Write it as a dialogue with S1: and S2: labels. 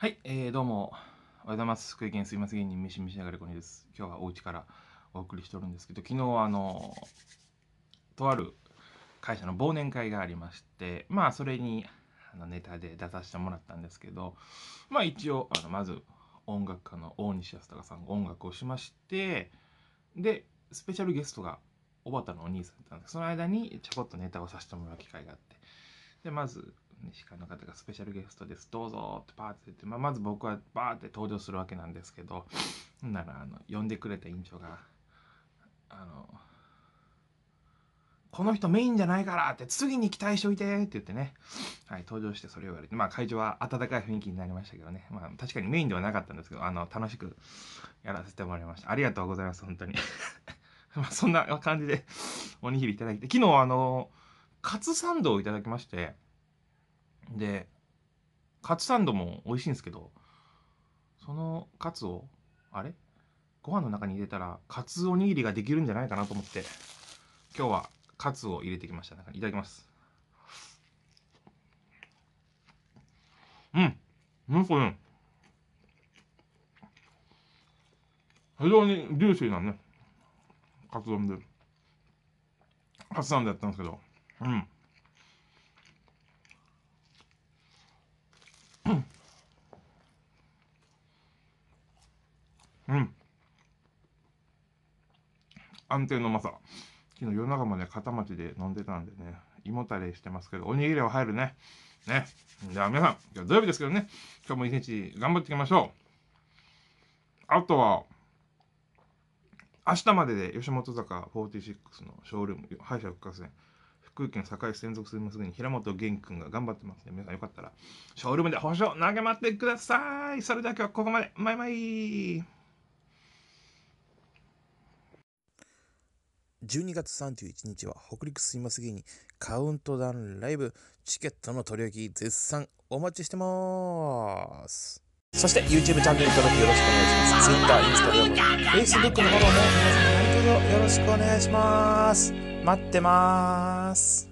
S1: はい、えー、どうも、おはようございます。福井県すいません芸人、飯飯がれ子にです。今日はお家からお送りしておるんですけど、昨日、あの、とある会社の忘年会がありまして、まあ、それに、あのネタで出させてもらったんですけど、まあ、一応、あのまず、音楽家の大西康隆さんが音楽をしまして、で、スペシャルゲストが、おばたのお兄さんだったんですその間に、ちょこっとネタをさせてもらう機会があって、で、まず、西川の方がスペシャルゲストです、どうぞってパーって言って、まあ、まず僕はバーって登場するわけなんですけど、なら、あの、呼んでくれた院長が、あの、この人メインじゃないからって、次に期待しといてって言ってね、はい、登場してそれを言われて、まあ会場は温かい雰囲気になりましたけどね、まあ確かにメインではなかったんですけど、あの、楽しくやらせてもらいました。ありがとうございます、本当に。まあそんな感じでおにぎりいただいて、昨日あの、カツサンドをいただきまして、でカツサンドも美味しいんですけどそのカツをあれご飯の中に入れたらカツおにぎりができるんじゃないかなと思って今日はカツを入れてきましたいただきますうんなんかね非常にジューシーなねカツ丼でカツサンドやったんですけどうんうん。安定のうまさ。昨日夜中まで片町で飲んでたんでね、胃もたれしてますけど、おにぎりは入るね。ね。じゃあ皆さん、今日土曜日ですけどね、今日も一日頑張っていきましょう。あとは、明日までで吉本坂46のショールーム、敗者復活戦、福井県堺市専属するに平本元君が頑張ってますね。皆さんよかったら、ショールームで保証投げまってください。それでは今日はここまで。バイバイ。12月31日は北陸すいます芸にカウントダウンライブチケットの取り置き絶賛お待ちしてますそして YouTube チャンネル登録よろしくお願いします Twitter、i n s t a ラム Facebook のフォローも皆さ様何卒よろしくお願いします待ってます